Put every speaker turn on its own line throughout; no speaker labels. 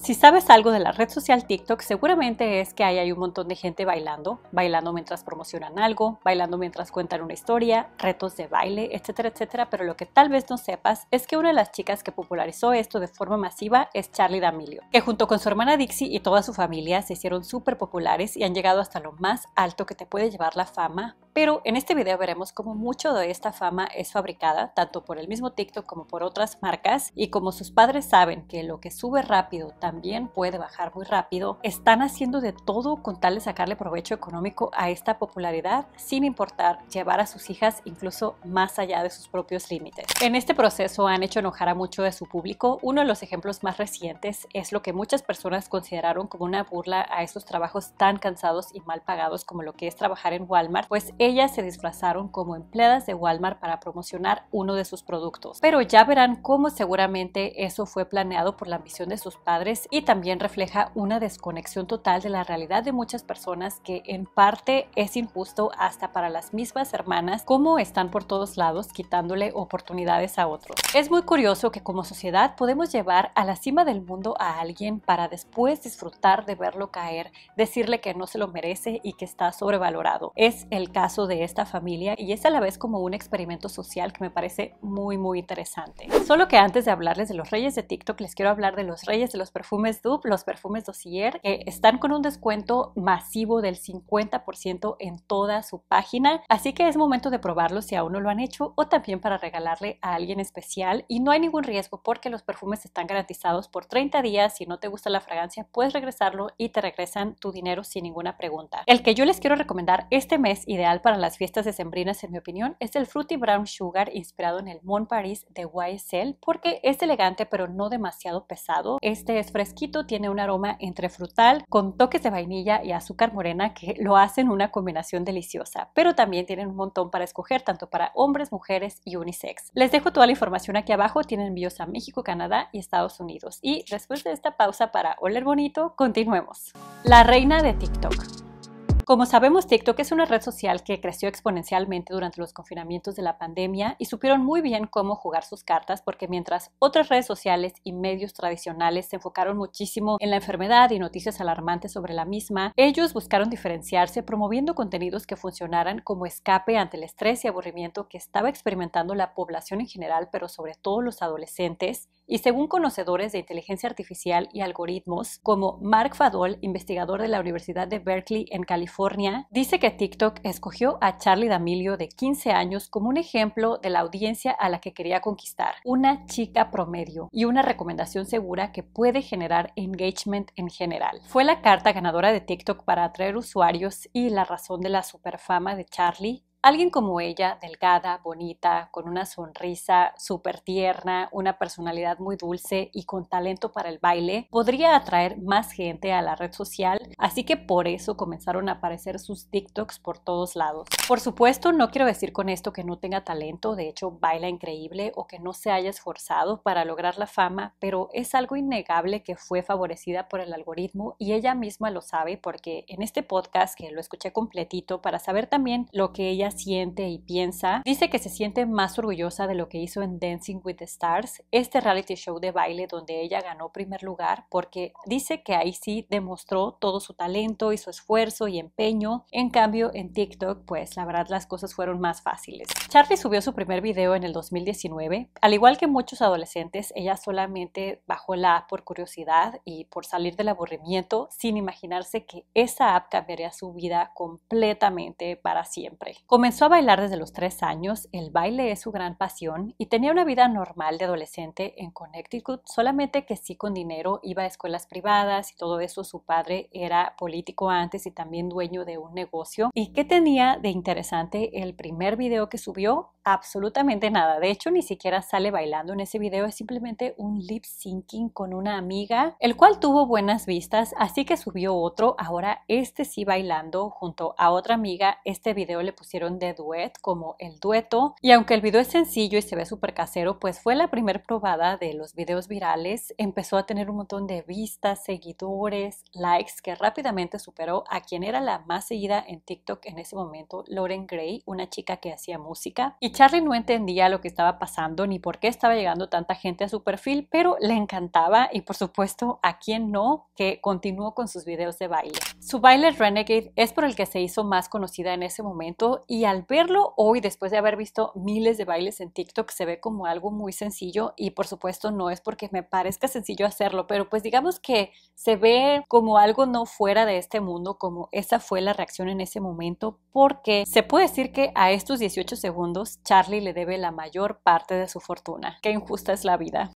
Si sabes algo de la red social TikTok, seguramente es que ahí hay un montón de gente bailando, bailando mientras promocionan algo, bailando mientras cuentan una historia, retos de baile, etcétera, etcétera, pero lo que tal vez no sepas es que una de las chicas que popularizó esto de forma masiva es Charlie D'Amelio, que junto con su hermana Dixie y toda su familia se hicieron súper populares y han llegado hasta lo más alto que te puede llevar la fama, pero en este video veremos cómo mucho de esta fama es fabricada, tanto por el mismo TikTok como por otras marcas, y como sus padres saben que lo que sube rápido también puede bajar muy rápido, están haciendo de todo con tal de sacarle provecho económico a esta popularidad, sin importar llevar a sus hijas incluso más allá de sus propios límites. En este proceso han hecho enojar a mucho de su público. Uno de los ejemplos más recientes es lo que muchas personas consideraron como una burla a esos trabajos tan cansados y mal pagados como lo que es trabajar en Walmart, pues ellas se disfrazaron como empleadas de Walmart para promocionar uno de sus productos. Pero ya verán cómo seguramente eso fue planeado por la ambición de sus padres y también refleja una desconexión total de la realidad de muchas personas que en parte es injusto hasta para las mismas hermanas como están por todos lados quitándole oportunidades a otros. Es muy curioso que como sociedad podemos llevar a la cima del mundo a alguien para después disfrutar de verlo caer, decirle que no se lo merece y que está sobrevalorado. Es el caso de esta familia y es a la vez como un experimento social que me parece muy muy interesante. Solo que antes de hablarles de los reyes de TikTok, les quiero hablar de los reyes de los perfumes Dub, los perfumes Dossier, que están con un descuento masivo del 50% en toda su página, así que es momento de probarlo si aún no lo han hecho o también para regalarle a alguien especial y no hay ningún riesgo porque los perfumes están garantizados por 30 días, si no te gusta la fragancia puedes regresarlo y te regresan tu dinero sin ninguna pregunta. El que yo les quiero recomendar este mes ideal para las fiestas sembrinas, en mi opinión, es el Fruity Brown Sugar inspirado en el Mont Paris de YSL porque es elegante pero no demasiado pesado. Este es fresquito, tiene un aroma entre frutal con toques de vainilla y azúcar morena que lo hacen una combinación deliciosa, pero también tienen un montón para escoger tanto para hombres, mujeres y unisex. Les dejo toda la información aquí abajo, tienen envíos a México, Canadá y Estados Unidos. Y después de esta pausa para oler bonito, continuemos. La reina de TikTok. Como sabemos, TikTok es una red social que creció exponencialmente durante los confinamientos de la pandemia y supieron muy bien cómo jugar sus cartas porque mientras otras redes sociales y medios tradicionales se enfocaron muchísimo en la enfermedad y noticias alarmantes sobre la misma, ellos buscaron diferenciarse promoviendo contenidos que funcionaran como escape ante el estrés y aburrimiento que estaba experimentando la población en general, pero sobre todo los adolescentes y según conocedores de inteligencia artificial y algoritmos, como Mark Fadol, investigador de la Universidad de Berkeley en California, dice que TikTok escogió a Charlie D'Amelio de 15 años como un ejemplo de la audiencia a la que quería conquistar, una chica promedio y una recomendación segura que puede generar engagement en general. Fue la carta ganadora de TikTok para atraer usuarios y la razón de la superfama de Charlie Alguien como ella, delgada, bonita, con una sonrisa súper tierna, una personalidad muy dulce y con talento para el baile, podría atraer más gente a la red social, así que por eso comenzaron a aparecer sus TikToks por todos lados. Por supuesto, no quiero decir con esto que no tenga talento, de hecho baila increíble o que no se haya esforzado para lograr la fama, pero es algo innegable que fue favorecida por el algoritmo y ella misma lo sabe porque en este podcast que lo escuché completito para saber también lo que ella siente y piensa. Dice que se siente más orgullosa de lo que hizo en Dancing with the Stars, este reality show de baile donde ella ganó primer lugar, porque dice que ahí sí demostró todo su talento y su esfuerzo y empeño. En cambio, en TikTok, pues la verdad las cosas fueron más fáciles. Charlie subió su primer video en el 2019. Al igual que muchos adolescentes, ella solamente bajó la app por curiosidad y por salir del aburrimiento sin imaginarse que esa app cambiaría su vida completamente para siempre. Comenzó a bailar desde los tres años, el baile es su gran pasión y tenía una vida normal de adolescente en Connecticut, solamente que sí con dinero iba a escuelas privadas y todo eso. Su padre era político antes y también dueño de un negocio. ¿Y qué tenía de interesante el primer video que subió? absolutamente nada. De hecho, ni siquiera sale bailando en ese video, es simplemente un lip syncing con una amiga, el cual tuvo buenas vistas, así que subió otro, ahora este sí bailando junto a otra amiga. Este video le pusieron de duet como el dueto y aunque el video es sencillo y se ve súper casero, pues fue la primer probada de los videos virales, empezó a tener un montón de vistas, seguidores, likes que rápidamente superó a quien era la más seguida en TikTok en ese momento, Lauren Gray, una chica que hacía música y Charlie no entendía lo que estaba pasando ni por qué estaba llegando tanta gente a su perfil, pero le encantaba y por supuesto a quien no, que continuó con sus videos de baile. Su baile Renegade es por el que se hizo más conocida en ese momento y al verlo hoy después de haber visto miles de bailes en TikTok se ve como algo muy sencillo y por supuesto no es porque me parezca sencillo hacerlo, pero pues digamos que se ve como algo no fuera de este mundo, como esa fue la reacción en ese momento porque se puede decir que a estos 18 segundos Charlie le debe la mayor parte de su fortuna. Qué injusta es la vida.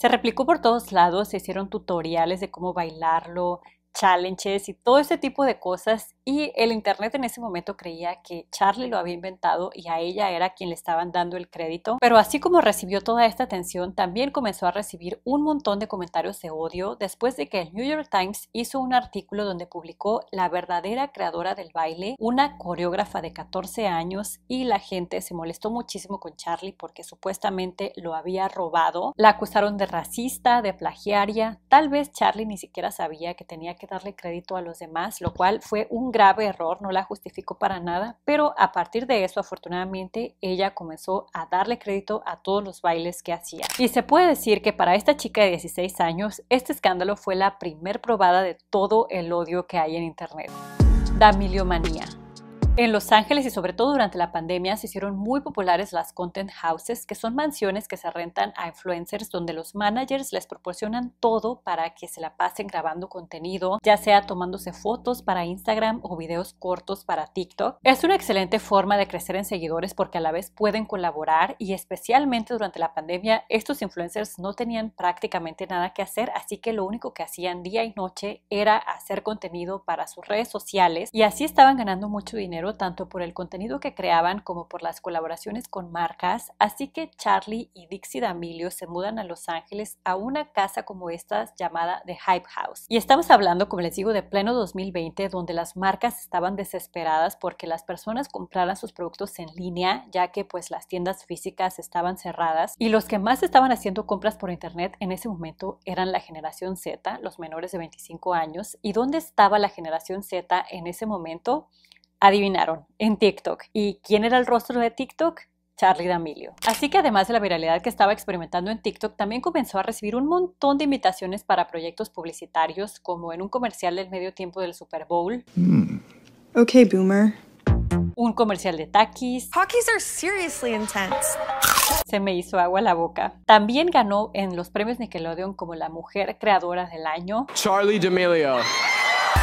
Se replicó por todos lados, se hicieron tutoriales de cómo bailarlo, challenges y todo ese tipo de cosas y el Internet en ese momento creía que Charlie lo había inventado y a ella era quien le estaban dando el crédito. Pero así como recibió toda esta atención, también comenzó a recibir un montón de comentarios de odio después de que el New York Times hizo un artículo donde publicó la verdadera creadora del baile, una coreógrafa de 14 años, y la gente se molestó muchísimo con Charlie porque supuestamente lo había robado. La acusaron de racista, de plagiaria. Tal vez Charlie ni siquiera sabía que tenía que darle crédito a los demás, lo cual fue un grave error, no la justificó para nada, pero a partir de eso, afortunadamente, ella comenzó a darle crédito a todos los bailes que hacía. Y se puede decir que para esta chica de 16 años, este escándalo fue la primer probada de todo el odio que hay en Internet. Damiliomanía en Los Ángeles y sobre todo durante la pandemia se hicieron muy populares las content houses, que son mansiones que se rentan a influencers donde los managers les proporcionan todo para que se la pasen grabando contenido, ya sea tomándose fotos para Instagram o videos cortos para TikTok. Es una excelente forma de crecer en seguidores porque a la vez pueden colaborar y especialmente durante la pandemia estos influencers no tenían prácticamente nada que hacer, así que lo único que hacían día y noche era hacer contenido para sus redes sociales y así estaban ganando mucho dinero tanto por el contenido que creaban como por las colaboraciones con marcas, así que Charlie y Dixie D'Amelio se mudan a Los Ángeles a una casa como esta llamada The Hype House. Y estamos hablando, como les digo, de pleno 2020, donde las marcas estaban desesperadas porque las personas compraran sus productos en línea, ya que pues las tiendas físicas estaban cerradas y los que más estaban haciendo compras por internet en ese momento eran la generación Z, los menores de 25 años. ¿Y dónde estaba la generación Z en ese momento? adivinaron, en TikTok. ¿Y quién era el rostro de TikTok? Charlie D'Amelio. Así que además de la viralidad que estaba experimentando en TikTok, también comenzó a recibir un montón de invitaciones para proyectos publicitarios, como en un comercial del medio tiempo del Super Bowl. Hmm. Ok, boomer. Un comercial de Takis. Takis are seriously intense. Se me hizo agua la boca. También ganó en los premios Nickelodeon como la mujer creadora del año. Charlie D'Amelio.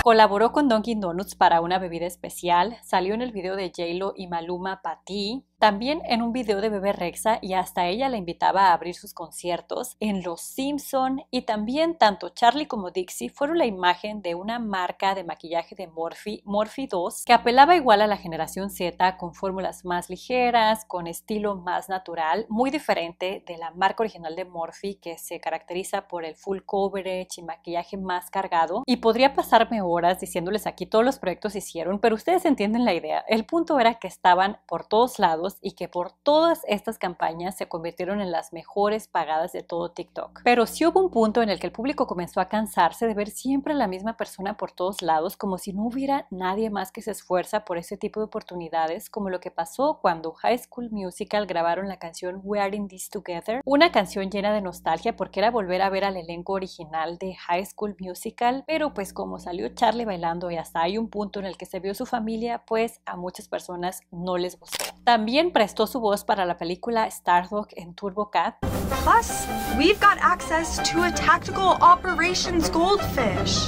Colaboró con Dunkin' Donuts para una bebida especial, salió en el video de j y Maluma Pati, también en un video de Bebé Rexa y hasta ella la invitaba a abrir sus conciertos en Los Simpson y también tanto Charlie como Dixie fueron la imagen de una marca de maquillaje de Morphe, Morphe 2, que apelaba igual a la generación Z con fórmulas más ligeras, con estilo más natural, muy diferente de la marca original de Morphe que se caracteriza por el full coverage y maquillaje más cargado. Y podría pasarme horas diciéndoles aquí todos los proyectos hicieron, pero ustedes entienden la idea. El punto era que estaban por todos lados y que por todas estas campañas se convirtieron en las mejores pagadas de todo TikTok. Pero sí hubo un punto en el que el público comenzó a cansarse de ver siempre la misma persona por todos lados, como si no hubiera nadie más que se esfuerza por ese tipo de oportunidades, como lo que pasó cuando High School Musical grabaron la canción We Are in This Together, una canción llena de nostalgia porque era volver a ver al elenco original de High School Musical, pero pues como salió Charlie bailando y hasta hay un punto en el que se vio su familia, pues a muchas personas no les gustó. También prestó su voz para la película Starhawk en TurboCat. Cat.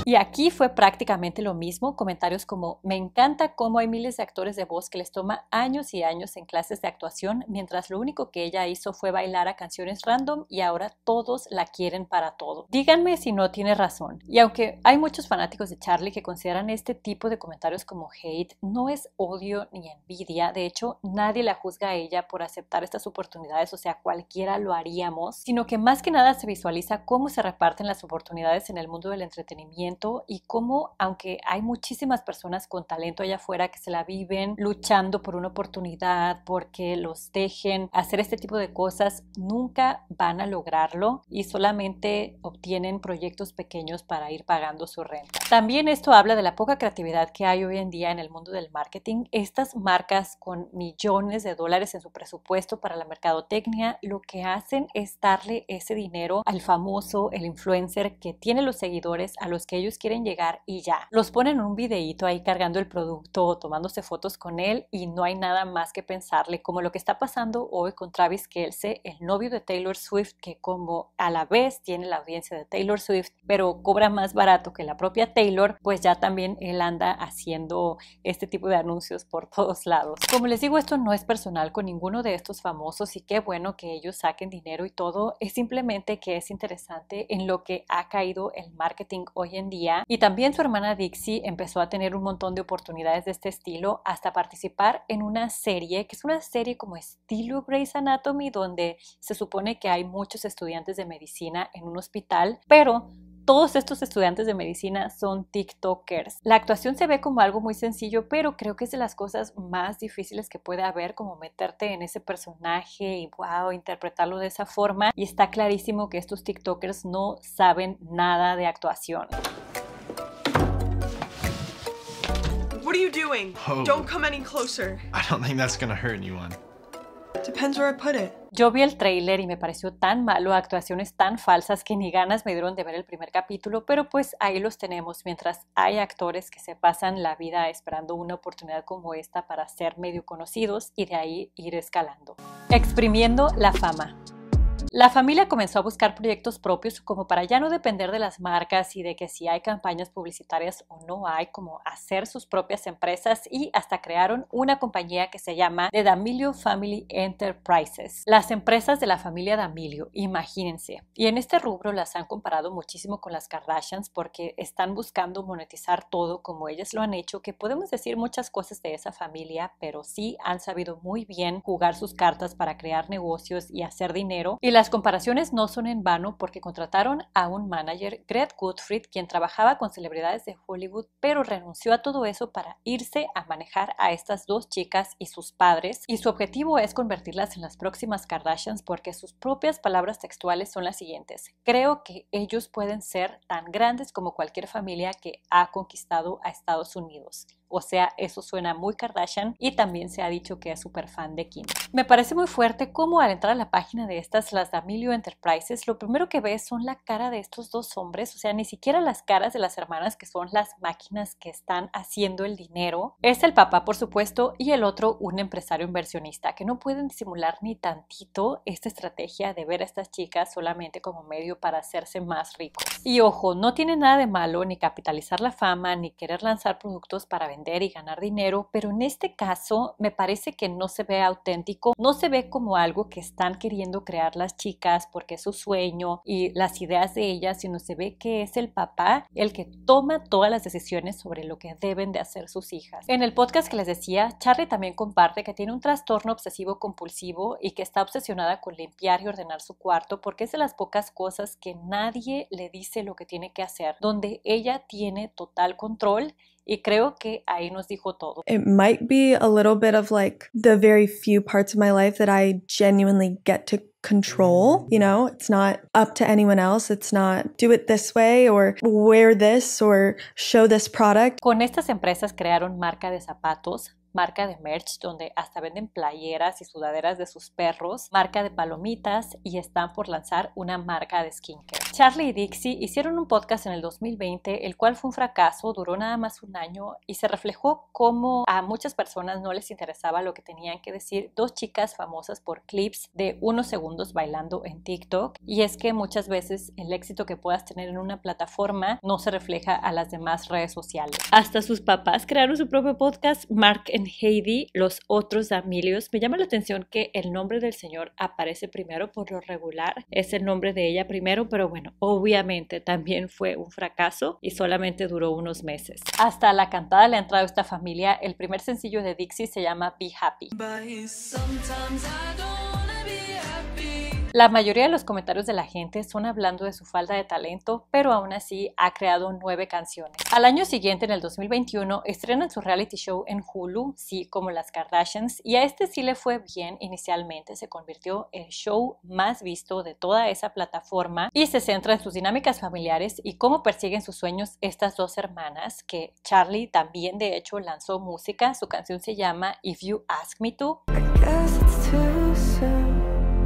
Y aquí fue prácticamente lo mismo, comentarios como me encanta cómo hay miles de actores de voz que les toma años y años en clases de actuación, mientras lo único que ella hizo fue bailar a canciones random y ahora todos la quieren para todo. Díganme si no tiene razón. Y aunque hay muchos fanáticos de Charlie que consideran este tipo de comentarios como hate, no es odio ni envidia, de hecho nadie la juzga a ella por aceptar estas oportunidades, o sea, cualquiera lo haríamos, sino que más que nada se visualiza cómo se reparten las oportunidades en el mundo del entretenimiento y cómo, aunque hay muchísimas personas con talento allá afuera que se la viven luchando por una oportunidad, porque los dejen hacer este tipo de cosas, nunca van a lograrlo y solamente obtienen proyectos pequeños para ir pagando su renta. También esto habla de la poca creatividad que hay hoy en día en el mundo del marketing. Estas marcas con millones de dólares en su presupuesto para la mercadotecnia, lo que hacen es darle ese dinero al famoso, el influencer que tiene los seguidores a los que ellos quieren llegar y ya. Los ponen un videito ahí cargando el producto o tomándose fotos con él y no hay nada más que pensarle, como lo que está pasando hoy con Travis kelsey el novio de Taylor Swift, que como a la vez tiene la audiencia de Taylor Swift, pero cobra más barato que la propia Taylor, pues ya también él anda haciendo este tipo de anuncios por todos lados. Como les digo, esto no es personal con ninguno de estos famosos y qué bueno que ellos saquen dinero y todo. Es simplemente que es interesante en lo que ha caído el marketing hoy en día. Y también su hermana Dixie empezó a tener un montón de oportunidades de este estilo hasta participar en una serie, que es una serie como estilo Grey's Anatomy, donde se supone que hay muchos estudiantes de medicina en un hospital, pero todos estos estudiantes de medicina son TikTokers. La actuación se ve como algo muy sencillo, pero creo que es de las cosas más difíciles que puede haber, como meterte en ese personaje y wow, interpretarlo de esa forma. Y está clarísimo que estos TikTokers no saben nada de actuación. What are you doing? Oh. Don't come any closer. I don't think that's gonna hurt anyone. Yo vi el tráiler y me pareció tan malo, actuaciones tan falsas que ni ganas me dieron de ver el primer capítulo, pero pues ahí los tenemos, mientras hay actores que se pasan la vida esperando una oportunidad como esta para ser medio conocidos y de ahí ir escalando. Exprimiendo la fama. La familia comenzó a buscar proyectos propios como para ya no depender de las marcas y de que si hay campañas publicitarias o no hay, como hacer sus propias empresas y hasta crearon una compañía que se llama The D'Amilio Family Enterprises. Las empresas de la familia D'Amilio, imagínense. Y en este rubro las han comparado muchísimo con las Kardashians porque están buscando monetizar todo como ellas lo han hecho, que podemos decir muchas cosas de esa familia, pero sí han sabido muy bien jugar sus cartas para crear negocios y hacer dinero. Y las las comparaciones no son en vano porque contrataron a un manager, Greg Goodfried, quien trabajaba con celebridades de Hollywood, pero renunció a todo eso para irse a manejar a estas dos chicas y sus padres, y su objetivo es convertirlas en las próximas Kardashians porque sus propias palabras textuales son las siguientes. Creo que ellos pueden ser tan grandes como cualquier familia que ha conquistado a Estados Unidos. O sea, eso suena muy Kardashian y también se ha dicho que es súper fan de Kim. Me parece muy fuerte cómo al entrar a la página de estas, las Damilio Enterprises, lo primero que ves son la cara de estos dos hombres, o sea, ni siquiera las caras de las hermanas que son las máquinas que están haciendo el dinero. Es el papá, por supuesto, y el otro un empresario inversionista, que no pueden disimular ni tantito esta estrategia de ver a estas chicas solamente como medio para hacerse más ricos. Y ojo, no tiene nada de malo ni capitalizar la fama, ni querer lanzar productos para vender y ganar dinero, pero en este caso me parece que no se ve auténtico, no se ve como algo que están queriendo crear las chicas porque es su sueño y las ideas de ellas, sino se ve que es el papá el que toma todas las decisiones sobre lo que deben de hacer sus hijas. En el podcast que les decía, Charlie también comparte que tiene un trastorno obsesivo compulsivo y que está obsesionada con limpiar y ordenar su cuarto porque es de las pocas cosas que nadie le dice lo que tiene que hacer, donde ella tiene total control y creo que ahí nos dijo todo. It might be a little bit of like the very few parts of my life that I genuinely get to control. You know, it's not up to anyone else. It's not do it this way or wear this or show this product. Con estas empresas crearon marca de zapatos, marca de merch donde hasta venden playeras y sudaderas de sus perros, marca de palomitas y están por lanzar una marca de skincare. Charlie y Dixie hicieron un podcast en el 2020, el cual fue un fracaso, duró nada más un año y se reflejó cómo a muchas personas no les interesaba lo que tenían que decir dos chicas famosas por clips de unos segundos bailando en TikTok. Y es que muchas veces el éxito que puedas tener en una plataforma no se refleja a las demás redes sociales. Hasta sus papás crearon su propio podcast, Mark and Heidi, los otros Amilios. Me llama la atención que el nombre del señor aparece primero por lo regular, es el nombre de ella primero, pero bueno bueno, obviamente también fue un fracaso y solamente duró unos meses. Hasta la cantada le ha entrado de esta familia, el primer sencillo de Dixie se llama Be Happy. La mayoría de los comentarios de la gente son hablando de su falta de talento, pero aún así ha creado nueve canciones. Al año siguiente, en el 2021, estrenan su reality show en Hulu, sí, como las Kardashians, y a este sí le fue bien inicialmente, se convirtió en el show más visto de toda esa plataforma y se centra en sus dinámicas familiares y cómo persiguen sus sueños estas dos hermanas, que Charlie también de hecho lanzó música, su canción se llama If You Ask Me To.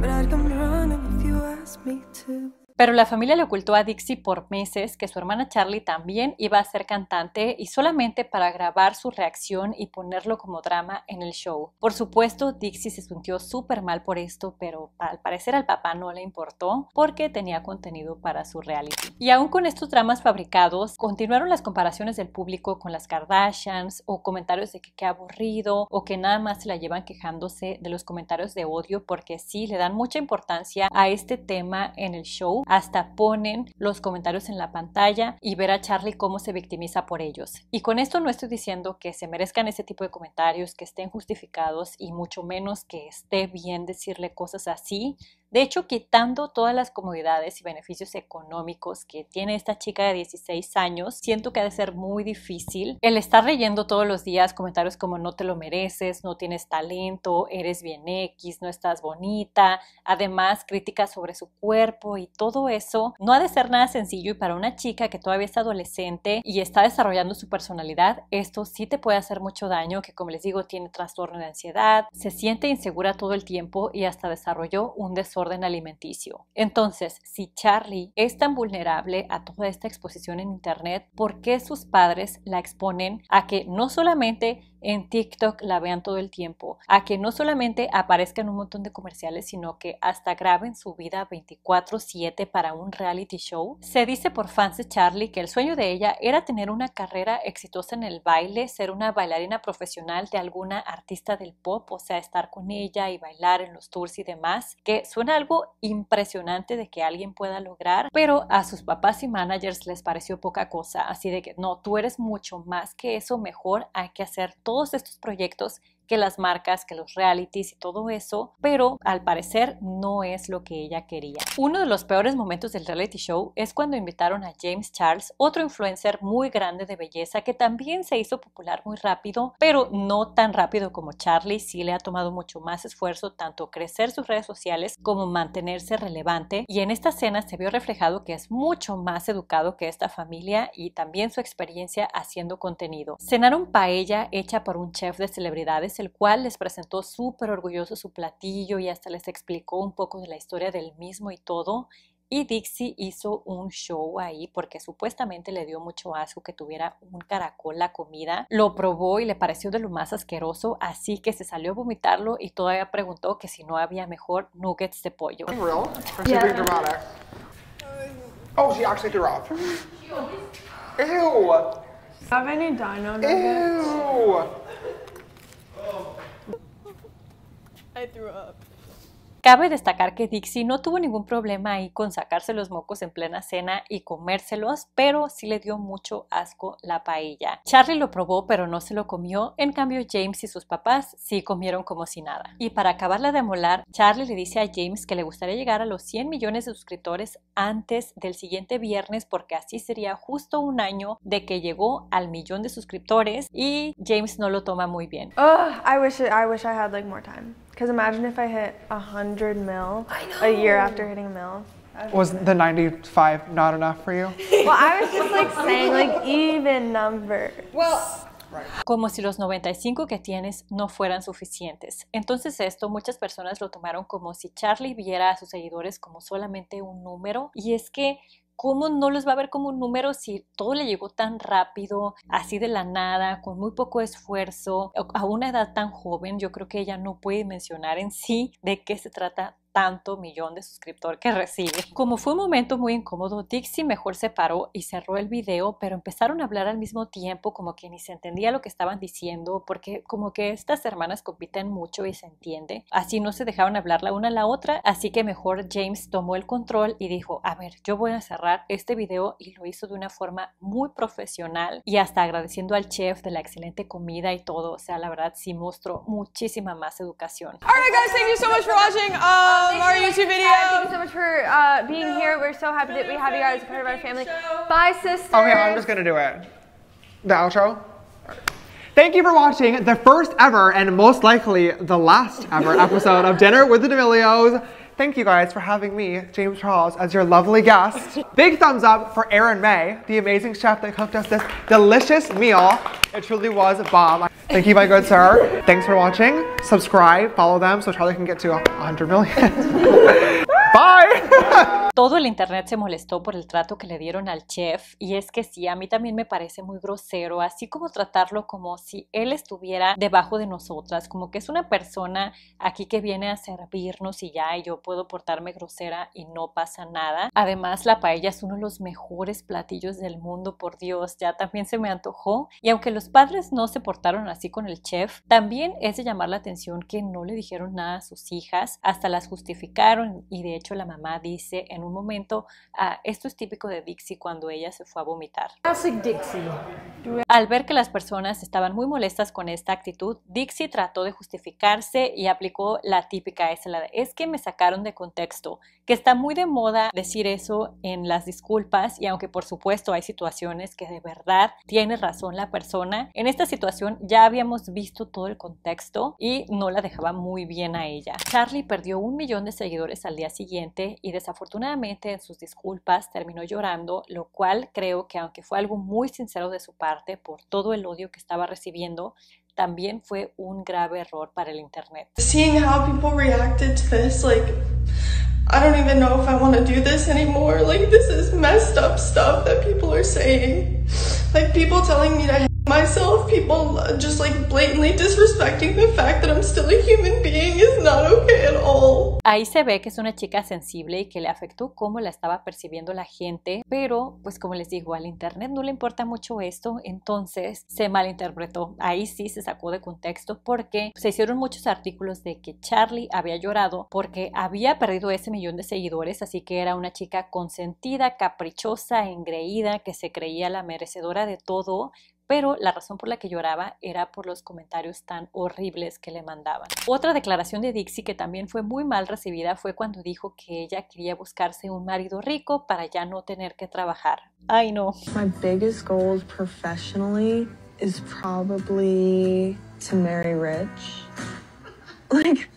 but I'd come running if you asked me to. Pero la familia le ocultó a Dixie por meses que su hermana Charlie también iba a ser cantante y solamente para grabar su reacción y ponerlo como drama en el show. Por supuesto, Dixie se sintió súper mal por esto, pero al parecer al papá no le importó porque tenía contenido para su reality. Y aún con estos dramas fabricados, continuaron las comparaciones del público con las Kardashians o comentarios de que qué aburrido o que nada más se la llevan quejándose de los comentarios de odio porque sí le dan mucha importancia a este tema en el show hasta ponen los comentarios en la pantalla y ver a Charlie cómo se victimiza por ellos. Y con esto no estoy diciendo que se merezcan ese tipo de comentarios, que estén justificados y mucho menos que esté bien decirle cosas así de hecho, quitando todas las comodidades y beneficios económicos que tiene esta chica de 16 años, siento que ha de ser muy difícil el estar leyendo todos los días comentarios como no te lo mereces, no tienes talento, eres bien X, no estás bonita, además críticas sobre su cuerpo y todo eso, no ha de ser nada sencillo y para una chica que todavía es adolescente y está desarrollando su personalidad, esto sí te puede hacer mucho daño, que como les digo, tiene trastorno de ansiedad, se siente insegura todo el tiempo y hasta desarrolló un desorden Orden alimenticio. Entonces, si Charlie es tan vulnerable a toda esta exposición en Internet, ¿por qué sus padres la exponen a que no solamente en TikTok la vean todo el tiempo, a que no solamente aparezcan un montón de comerciales, sino que hasta graben su vida 24/7 para un reality show. Se dice por fans de Charlie que el sueño de ella era tener una carrera exitosa en el baile, ser una bailarina profesional de alguna artista del pop, o sea, estar con ella y bailar en los tours y demás, que suena algo impresionante de que alguien pueda lograr, pero a sus papás y managers les pareció poca cosa, así de que no, tú eres mucho más que eso, mejor hay que hacer todo todos estos proyectos que las marcas, que los realities y todo eso, pero al parecer no es lo que ella quería. Uno de los peores momentos del reality show es cuando invitaron a James Charles, otro influencer muy grande de belleza que también se hizo popular muy rápido, pero no tan rápido como Charlie, sí le ha tomado mucho más esfuerzo tanto crecer sus redes sociales como mantenerse relevante y en esta cena se vio reflejado que es mucho más educado que esta familia y también su experiencia haciendo contenido. Cenaron paella hecha por un chef de celebridades el cual les presentó súper orgulloso su platillo y hasta les explicó un poco de la historia del mismo y todo. Y Dixie hizo un show ahí porque supuestamente le dio mucho asco que tuviera un caracol la comida. Lo probó y le pareció de lo más asqueroso, así que se salió a vomitarlo y todavía preguntó que si no había mejor nuggets de pollo. Oh, I threw up. Cabe destacar que Dixie no tuvo ningún problema ahí con sacarse los mocos en plena cena y comérselos, pero sí le dio mucho asco la paella. Charlie lo probó pero no se lo comió, en cambio James y sus papás sí comieron como si nada. Y para acabarla de molar, Charlie le dice a James que le gustaría llegar a los 100 millones de suscriptores antes del siguiente viernes porque así sería justo un año de que llegó al millón de suscriptores y James no lo toma muy bien. Oh, I wish I wish I had like more time. Because imagine if I hit 100 mil a year after hitting a mil. Was the 95 not enough for you? Well, I was just like saying like even number. Well, como si los 95 que tienes no fueran suficientes. Entonces esto muchas personas lo tomaron como si Charlie viera a sus seguidores como solamente un número y es que ¿Cómo no los va a ver como un número si todo le llegó tan rápido, así de la nada, con muy poco esfuerzo, a una edad tan joven? Yo creo que ella no puede mencionar en sí de qué se trata tanto millón de suscriptor que recibe. Como fue un momento muy incómodo, Dixie mejor se paró y cerró el video, pero empezaron a hablar al mismo tiempo como que ni se entendía lo que estaban diciendo, porque como que estas hermanas compiten mucho y se entiende. Así no se dejaban hablar la una a la otra, así que mejor James tomó el control y dijo, a ver, yo voy a cerrar este video y lo hizo de una forma muy profesional y hasta agradeciendo al chef de la excelente comida y todo. O sea, la verdad sí mostró muchísima más educación. All right, guys, thank you so much for watching. Uh, um, our YouTube video. thank you so much for uh, being no, here. We're so happy that we have you guys as part of our family. Show. Bye, sister. Okay, I'm just gonna do it. The outro. Thank you for watching the first ever and most likely the last ever episode of Dinner with the D'Amelios. Thank you guys for having me, James Charles, as your lovely guest. Big thumbs up for Erin May, the amazing chef that cooked us this delicious meal. It truly was bomb. Thank you, my good sir. Thanks for watching. Subscribe, follow them Charlie can get to 100 million. Bye. Todo el internet se molestó por el trato que le dieron al chef y es que sí, a mí también me parece muy grosero, así como tratarlo como si él estuviera debajo de nosotras, como que es una persona aquí que viene a servirnos y ya, y yo puedo portarme grosera y no pasa nada. Además, la paella es uno de los mejores platillos del mundo, por Dios, ya también se me antojó y aunque los padres no se portaron así, con el chef. También es de llamar la atención que no le dijeron nada a sus hijas, hasta las justificaron y de hecho la mamá dice en un momento, ah, esto es típico de Dixie cuando ella se fue a vomitar. Al ver que las personas estaban muy molestas con esta actitud, Dixie trató de justificarse y aplicó la típica es, es que me sacaron de contexto, que está muy de moda decir eso en las disculpas y aunque por supuesto hay situaciones que de verdad tiene razón la persona, en esta situación ya habíamos visto todo el contexto y no la dejaba muy bien a ella. Charlie perdió un millón de seguidores al día siguiente y desafortunadamente en sus disculpas terminó llorando, lo cual creo que aunque fue algo muy sincero de su parte por todo el odio que estaba recibiendo, también fue un grave error para el internet. Seeing how people reacted to this, like I don't even know if I want to do this anymore. Like this is messed up stuff that people are saying. Like people telling me that Ahí se ve que es una chica sensible y que le afectó cómo la estaba percibiendo la gente, pero pues como les digo, al internet no le importa mucho esto, entonces se malinterpretó. Ahí sí se sacó de contexto porque se hicieron muchos artículos de que Charlie había llorado porque había perdido ese millón de seguidores, así que era una chica consentida, caprichosa, engreída, que se creía la merecedora de todo, pero la razón por la que lloraba era por los comentarios tan horribles que le mandaban. Otra declaración de Dixie que también fue muy mal recibida fue cuando dijo que ella quería buscarse un marido rico para ya no tener que trabajar. Ay no. My biggest goal professionally is probably to marry rich. Like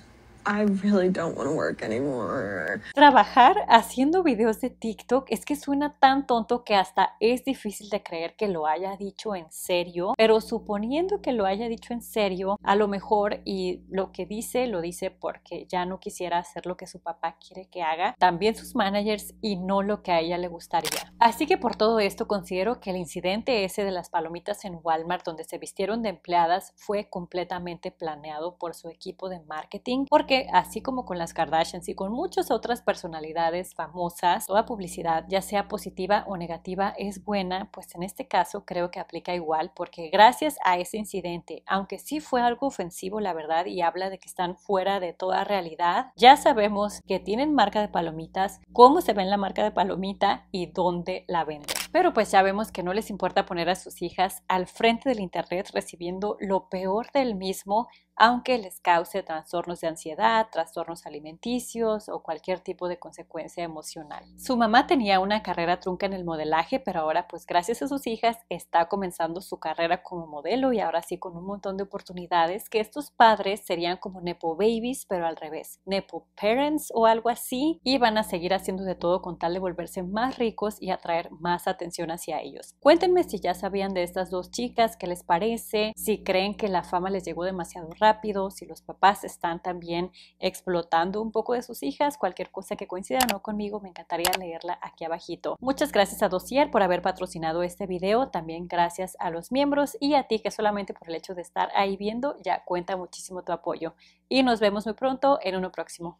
I really don't want to work anymore. Trabajar haciendo videos de TikTok es que suena tan tonto que hasta es difícil de creer que lo haya dicho en serio, pero suponiendo que lo haya dicho en serio, a lo mejor y lo que dice lo dice porque ya no quisiera hacer lo que su papá quiere que haga, también sus managers y no lo que a ella le gustaría. Así que por todo esto considero que el incidente ese de las palomitas en Walmart donde se vistieron de empleadas fue completamente planeado por su equipo de marketing porque así como con las Kardashians y con muchas otras personalidades famosas, toda publicidad, ya sea positiva o negativa, es buena, pues en este caso creo que aplica igual porque gracias a ese incidente, aunque sí fue algo ofensivo la verdad y habla de que están fuera de toda realidad, ya sabemos que tienen marca de palomitas, cómo se ve la marca de palomita y dónde la venden. Pero pues ya vemos que no les importa poner a sus hijas al frente del Internet recibiendo lo peor del mismo, aunque les cause trastornos de ansiedad, trastornos alimenticios o cualquier tipo de consecuencia emocional. Su mamá tenía una carrera trunca en el modelaje, pero ahora pues gracias a sus hijas está comenzando su carrera como modelo y ahora sí con un montón de oportunidades que estos padres serían como nepo babies, pero al revés, nepo parents o algo así, y van a seguir haciendo de todo con tal de volverse más ricos y atraer más atención hacia ellos. Cuéntenme si ya sabían de estas dos chicas, qué les parece, si creen que la fama les llegó demasiado rápido, si los papás están también explotando un poco de sus hijas, cualquier cosa que coincida no conmigo, me encantaría leerla aquí abajito. Muchas gracias a Dossier por haber patrocinado este video, también gracias a los miembros y a ti que solamente por el hecho de estar ahí viendo ya cuenta muchísimo tu apoyo. Y nos vemos muy pronto en uno próximo.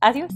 Adiós.